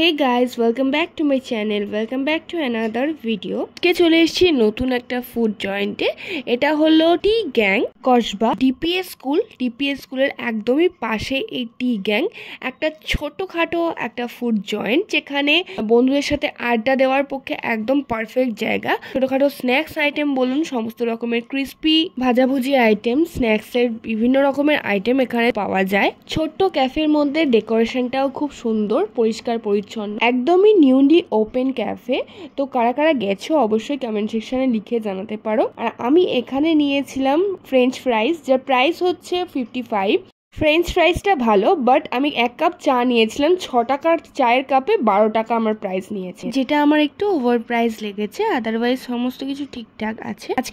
hey guys welcome back to my channel welcome back to another video কে চলে এসেছি নতুন একটা ফুড জয়েন্টে এটা হলো tea gang Kasba DPS school DPS স্কুলের একদমই পাশে এই টি গ্যাং একটা ছোটোখাটো একটা ফুড জয়েন্ট যেখানে বন্ধুদের সাথে আড্ডা দেওয়ার পক্ষে একদম পারফেক্ট জায়গা ছোটোখাটো স্ন্যাক্স আইটেম বলুন সমস্ত রকমের ক্রিস্পি ভাজাভুজি আইটেম স্ন্যাক্সের বিভিন্ন রকমের আইটেম এখানে পাওয়া যায় ছোট্ট ক্যাফের মধ্যে ডেকোরেশনটাও খুব সুন্দর পরিষ্কার পরি পরিচ্ছন্ন একদমই নিউলি ওপেন ক্যাফে তো কারা কারা গেছো অবশ্যই কমেন্ট সেকশনে লিখে জানাতে পারো আর আমি এখানে নিয়েছিলাম ফ্রেঞ্চ ফ্রাইস যার প্রাইস হচ্ছে ফিফটি ফাইভ ফ্রেঞ্চ ফ্রাইসটা ভালো বাট আমি এক কাপ চা নিয়েছিলাম ছ টাকার চায়ের কাপে বারো টাকা আমার প্রাইস নিয়েছে যেটা আমার একটু ওভার প্রাইস লেগেছে আদারওয়াইজ সমস্ত কিছু ঠিকঠাক আছে আজকে